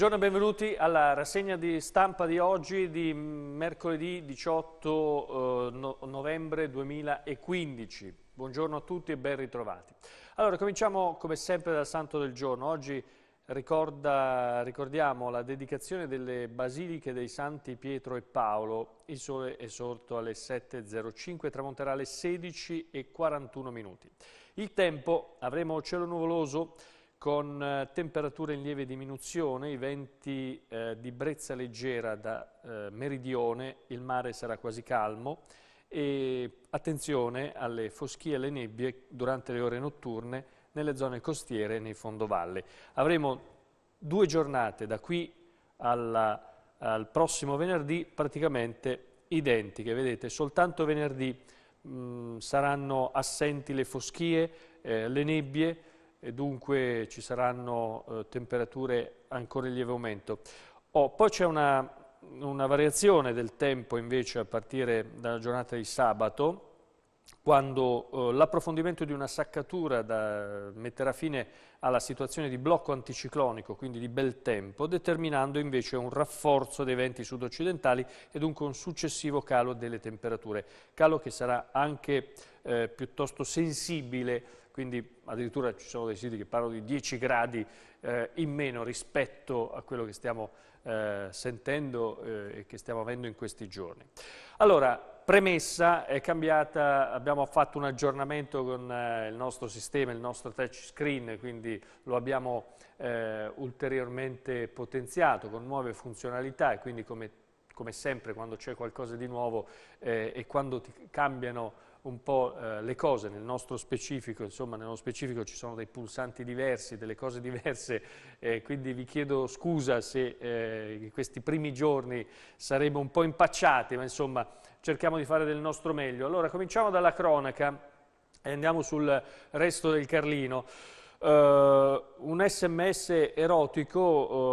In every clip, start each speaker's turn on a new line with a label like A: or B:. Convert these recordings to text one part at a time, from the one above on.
A: Buongiorno e benvenuti alla rassegna di stampa di oggi, di mercoledì 18 eh, novembre 2015. Buongiorno a tutti e ben ritrovati. Allora, cominciamo come sempre dal Santo del Giorno. Oggi ricorda, ricordiamo la dedicazione delle Basiliche dei Santi Pietro e Paolo. Il sole è sorto alle 7.05 tramonterà alle 16.41 minuti. Il tempo, avremo cielo nuvoloso, con eh, temperature in lieve diminuzione, i venti eh, di brezza leggera da eh, meridione, il mare sarà quasi calmo e attenzione alle foschie e alle nebbie durante le ore notturne nelle zone costiere e nei fondovalle. Avremo due giornate da qui alla, al prossimo venerdì praticamente identiche, vedete soltanto venerdì mh, saranno assenti le foschie, eh, le nebbie, e dunque ci saranno eh, temperature ancora in lieve aumento. Oh, poi c'è una, una, variazione del tempo invece a partire dalla giornata di sabato, quando eh, l'approfondimento di una saccatura da, metterà fine alla situazione di blocco anticiclonico, quindi di bel tempo, determinando invece un rafforzo dei venti sudoccidentali e dunque un successivo calo delle temperature, calo che sarà anche eh, piuttosto sensibile quindi addirittura ci sono dei siti che parlano di 10 gradi eh, in meno rispetto a quello che stiamo eh, sentendo eh, e che stiamo avendo in questi giorni. Allora, premessa è cambiata, abbiamo fatto un aggiornamento con eh, il nostro sistema, il nostro touchscreen, quindi lo abbiamo eh, ulteriormente potenziato con nuove funzionalità e quindi come, come sempre quando c'è qualcosa di nuovo eh, e quando ti cambiano un po' eh, le cose nel nostro specifico, insomma nello specifico ci sono dei pulsanti diversi, delle cose diverse, eh, quindi vi chiedo scusa se eh, in questi primi giorni saremo un po' impacciati, ma insomma cerchiamo di fare del nostro meglio. Allora cominciamo dalla cronaca e andiamo sul resto del Carlino. Uh, un sms erotico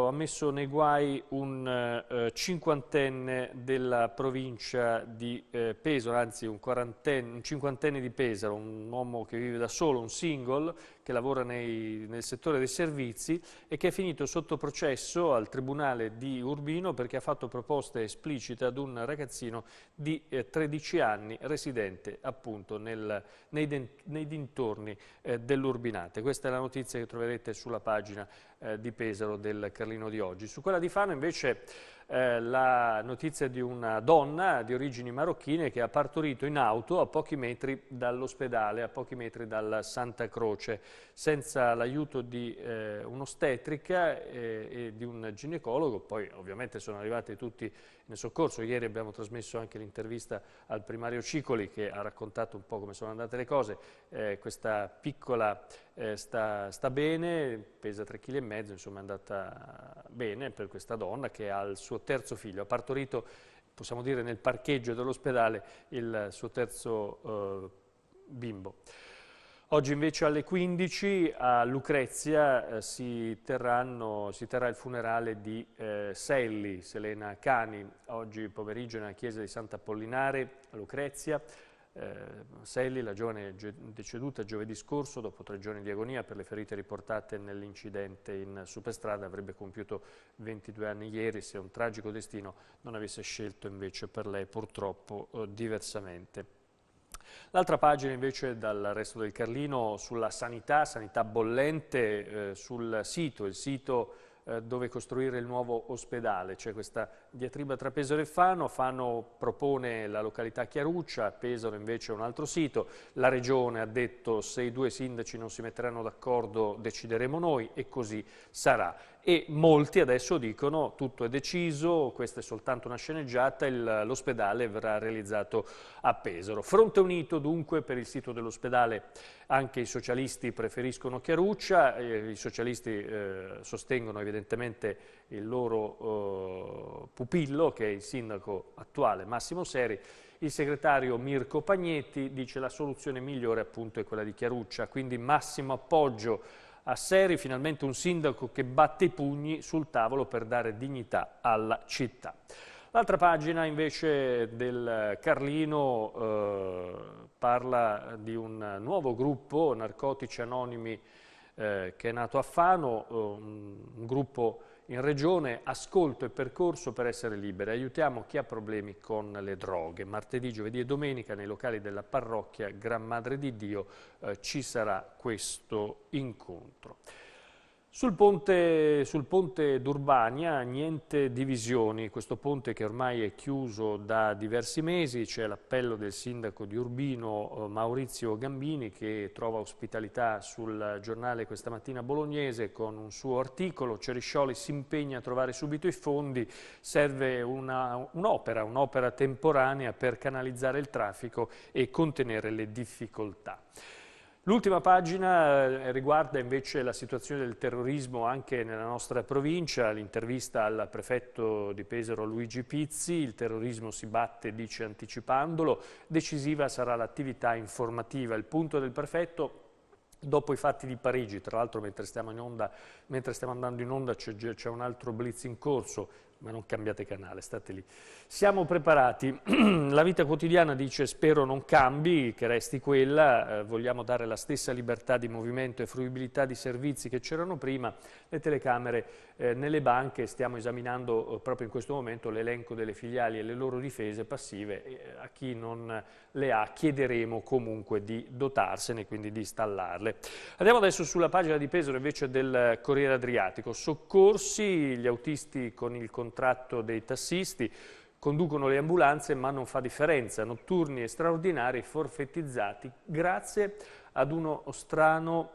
A: uh, ha messo nei guai un uh, cinquantenne della provincia di Pesaro, anzi un, un cinquantenne di Pesaro, un uomo che vive da solo, un single, che lavora nei, nel settore dei servizi e che è finito sotto processo al Tribunale di Urbino perché ha fatto proposte esplicite ad un ragazzino di eh, 13 anni residente appunto nel, nei, den, nei, dintorni eh, dell'Urbinate. Questa è la notizia che troverete sulla pagina eh, di Pesaro del Carlino di oggi. Su quella di Fano invece eh, la notizia di una donna di origini marocchine che ha partorito in auto a pochi metri dall'ospedale, a pochi metri dalla Santa Croce, senza l'aiuto di eh, un'ostetrica eh, e di un ginecologo, poi ovviamente sono arrivati tutti nel soccorso. Ieri abbiamo trasmesso anche l'intervista al primario Cicoli che ha raccontato un po' come sono andate le cose. Eh, questa piccola eh, sta, sta, bene, pesa 3,5 kg, insomma è andata A bene per questa donna che ha il suo terzo figlio, ha partorito, possiamo dire, nel parcheggio dell'ospedale il suo terzo eh, bimbo. Oggi invece alle 15 a Lucrezia eh, si, terranno, si, terrà il funerale di eh, Selli, Selena Cani, oggi pomeriggio nella chiesa di Sant'Apollinare a Lucrezia. Eh, Selli, la giovane deceduta giovedì scorso dopo tre giorni di agonia per le ferite riportate nell'incidente in superstrada, avrebbe compiuto 22 anni ieri se un tragico destino non avesse scelto invece per lei purtroppo eh, diversamente. L'altra pagina invece dal resto del Carlino sulla sanità, sanità bollente eh, sul sito, il sito eh, dove costruire il nuovo ospedale, c'è questa diatriba tra Pesaro e Fano, Fano propone la località Chiaruccia, Pesaro invece un altro sito, la Regione ha detto se i due sindaci non si metteranno d'accordo decideremo noi e così sarà e molti adesso dicono tutto è deciso, questa è soltanto una sceneggiata, l'ospedale verrà realizzato a Pesaro. Fronte unito dunque per il sito dell'ospedale, anche i socialisti preferiscono Chiaruccia, eh, i socialisti eh, sostengono evidentemente il loro eh, pupillo che è il sindaco attuale Massimo Seri, il segretario Mirko Pagnetti dice che la soluzione migliore appunto è quella di Chiaruccia, quindi massimo appoggio a Seri finalmente un sindaco che batte i pugni sul tavolo per dare dignità alla città. L'altra pagina invece del Carlino eh, parla di un nuovo gruppo, Narcotici Anonimi, eh, che è nato a Fano, eh, un, un gruppo in regione ascolto e percorso per essere libere. Aiutiamo chi ha problemi con le droghe. Martedì, giovedì e domenica nei locali della parrocchia Gran Madre di Dio eh, ci sarà questo incontro. Sul ponte, sul ponte d'Urbania niente divisioni, questo ponte che ormai è chiuso da diversi mesi, c'è l'appello del sindaco di Urbino eh, Maurizio Gambini che trova ospitalità sul giornale questa mattina bolognese con un suo articolo, Ceriscioli si impegna a trovare subito i fondi, serve un'opera, un un'opera temporanea per canalizzare il traffico e contenere le difficoltà. L'ultima pagina eh, riguarda invece la situazione del terrorismo anche nella nostra provincia, l'intervista al prefetto di Pesaro Luigi Pizzi, il terrorismo si batte, dice anticipandolo, decisiva sarà l'attività informativa. Il punto del prefetto dopo i fatti di Parigi, tra l'altro mentre, mentre, stiamo andando in onda c'è un altro blitz in corso, ma non cambiate canale, state lì. Siamo preparati, la vita quotidiana dice spero non cambi, che resti quella, eh, vogliamo dare la stessa libertà di movimento e fruibilità di servizi che c'erano prima, le telecamere eh, nelle banche, stiamo esaminando eh, proprio in questo momento l'elenco delle filiali e le loro difese passive, eh, a chi non le ha chiederemo comunque di dotarsene, quindi di installarle. Andiamo adesso sulla pagina di Pesaro invece del Corriere Adriatico, soccorsi gli autisti con il contatto contratto dei tassisti, conducono le ambulanze ma non fa differenza, notturni e straordinari forfettizzati grazie ad uno strano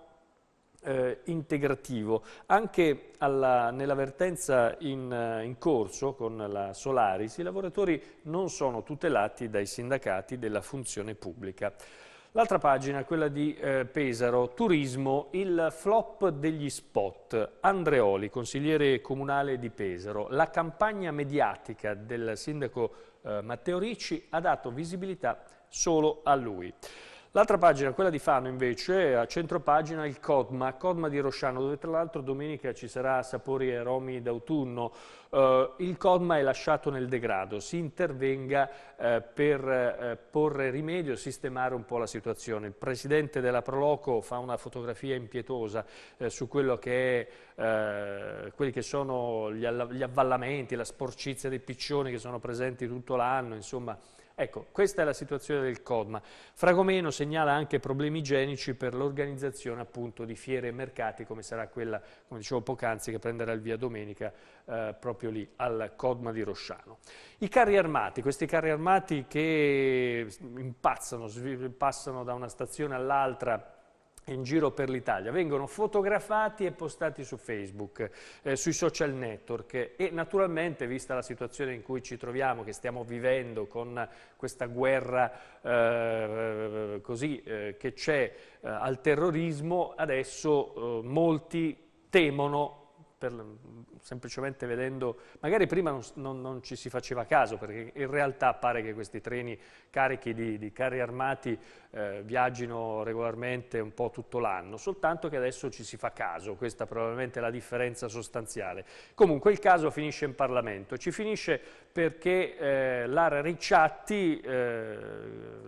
A: eh, integrativo. Anche nell'avvertenza in, eh, in, corso con la Solaris i lavoratori non sono tutelati dai sindacati della funzione pubblica. L'altra pagina, quella di eh, Pesaro, turismo, il flop degli spot. Andreoli, consigliere comunale di Pesaro, la campagna mediatica del sindaco eh, Matteo Ricci ha dato visibilità solo a lui. L'altra pagina, quella di Fano invece, a centro pagina il Codma, Codma di Rosciano, dove tra l'altro domenica ci sarà Sapori e Romi d'autunno. Eh, il Codma è lasciato nel degrado, si intervenga eh, per eh, porre rimedio, sistemare un po' la situazione. Il presidente della Proloco fa una fotografia impietosa eh, su che è, eh, quelli che sono gli, gli avvallamenti, la sporcizia dei piccioni che sono presenti tutto l'anno, insomma Ecco, questa è la situazione del CODMA. Fragomeno segnala anche problemi igienici per l'organizzazione appunto di fiere e mercati, come sarà quella, come dicevo poc'anzi, che prenderà il via domenica eh, proprio lì al CODMA di Rosciano. I carri armati, questi carri armati che impazzano, passano da una stazione all'altra in giro per l'Italia, vengono fotografati e postati su Facebook, eh, sui social network e naturalmente, vista la situazione in cui ci troviamo, che stiamo vivendo con questa guerra eh, così, eh, che c'è eh, al terrorismo, adesso eh, molti temono per, mm, semplicemente vedendo, magari prima non, non, non, ci si faceva caso, perché in realtà pare che questi treni carichi di, di carri armati eh, viaggino regolarmente un po' tutto l'anno, soltanto che adesso ci si fa caso, questa probabilmente è la differenza sostanziale. Comunque il caso finisce in Parlamento, ci finisce perché eh, Lara Ricciatti, eh,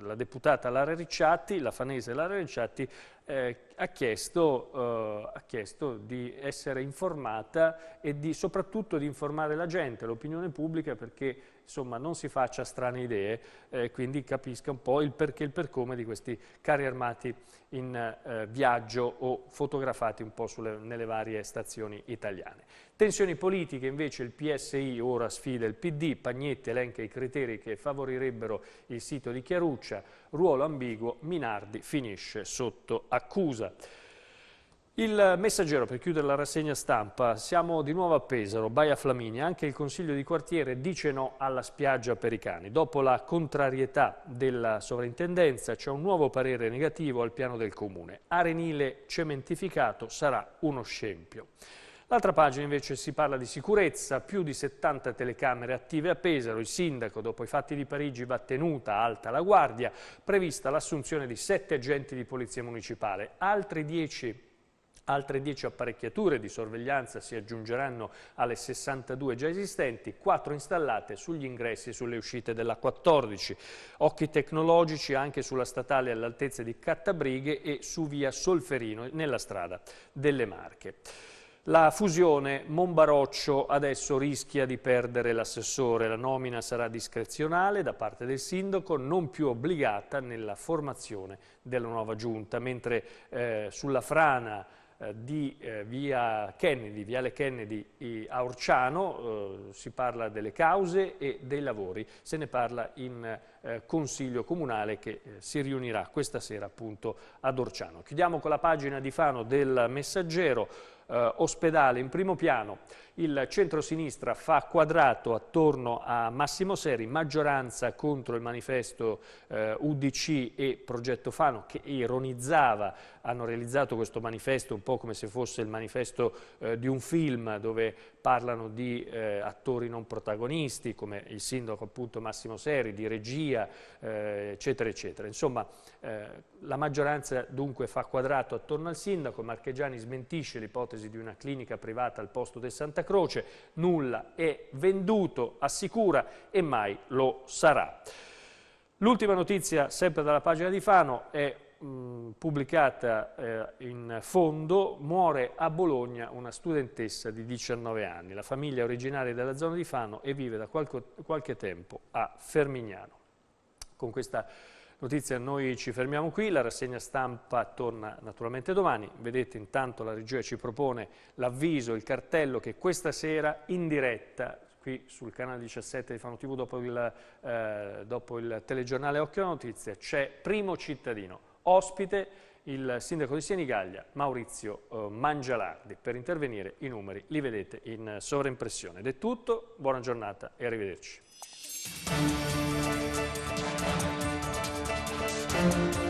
A: la deputata Lara Ricciatti, la fanese Lara Ricciatti, eh, ha, chiesto, eh, ha, chiesto, di essere informata e di, soprattutto di informare la gente, l'opinione pubblica, perché insomma, non si faccia strane idee, eh, quindi capisca un po' il perché e il per come di questi carri armati in eh, viaggio o fotografati un po' sulle, nelle varie stazioni italiane. Tensioni politiche invece il PSI ora sfida il PD, Pagnetti elenca i criteri che favorirebbero il sito di Chiaruccia, ruolo ambiguo, Minardi finisce sotto accusa. Il messaggero per chiudere la rassegna stampa, siamo di nuovo a Pesaro, Baia Flaminia, anche il consiglio di quartiere dice no alla spiaggia per i cani. Dopo la contrarietà della sovrintendenza c'è un nuovo parere negativo al piano del comune. Arenile cementificato sarà uno scempio. L'altra pagina invece si parla di sicurezza, più di 70 telecamere attive a Pesaro, il sindaco dopo i fatti di Parigi va tenuta alta la guardia, prevista l'assunzione di 7 agenti di polizia municipale, altri 10 Altre 10 apparecchiature di sorveglianza si aggiungeranno alle 62 già esistenti, 4 installate sugli ingressi e sulle uscite della 14. Occhi tecnologici anche sulla statale all'altezza di Cattabrighe e su via Solferino, nella strada delle Marche. La fusione Monbaroccio adesso rischia di perdere l'assessore. La nomina sarà discrezionale da parte del sindaco, non più obbligata nella formazione della nuova giunta, mentre eh, sulla frana eh, di eh, via Kennedy, viale Kennedy a Orciano, eh, si parla delle cause e dei lavori, se ne parla in Consiglio Comunale che si riunirà questa sera appunto ad Orciano. Chiudiamo con la pagina di Fano del Messaggero, eh, ospedale in primo piano, il centro-sinistra fa quadrato attorno a Massimo Seri, maggioranza contro il manifesto eh, UDC e Progetto Fano che ironizzava, hanno realizzato questo manifesto un po' come se fosse il manifesto eh, di un film dove parlano di eh, attori non protagonisti come il sindaco appunto Massimo Seri, di regia eh, eccetera eccetera. Insomma eh, la maggioranza dunque fa quadrato attorno al sindaco, Marchegiani smentisce l'ipotesi di una clinica privata al posto del Santa Croce, nulla è venduto, assicura e mai lo sarà. L'ultima notizia, sempre dalla pagina di Fano, è pubblicata eh, in fondo, muore a Bologna una studentessa di 19 anni. La famiglia è originaria della zona di Fano e vive da qualche, qualche tempo a Fermignano. Con questa notizia noi ci fermiamo qui, la rassegna stampa torna naturalmente domani, vedete intanto la regia ci propone l'avviso, il cartello che questa sera in diretta qui sul canale 17 di Fano TV dopo il, eh, dopo il telegiornale Occhio Notizia c'è Primo Cittadino, ospite il sindaco di Senigallia Maurizio eh, Mangialardi. Per intervenire i numeri li vedete in eh, sovraimpressione. Ed è tutto, buona giornata e arrivederci. Thank you.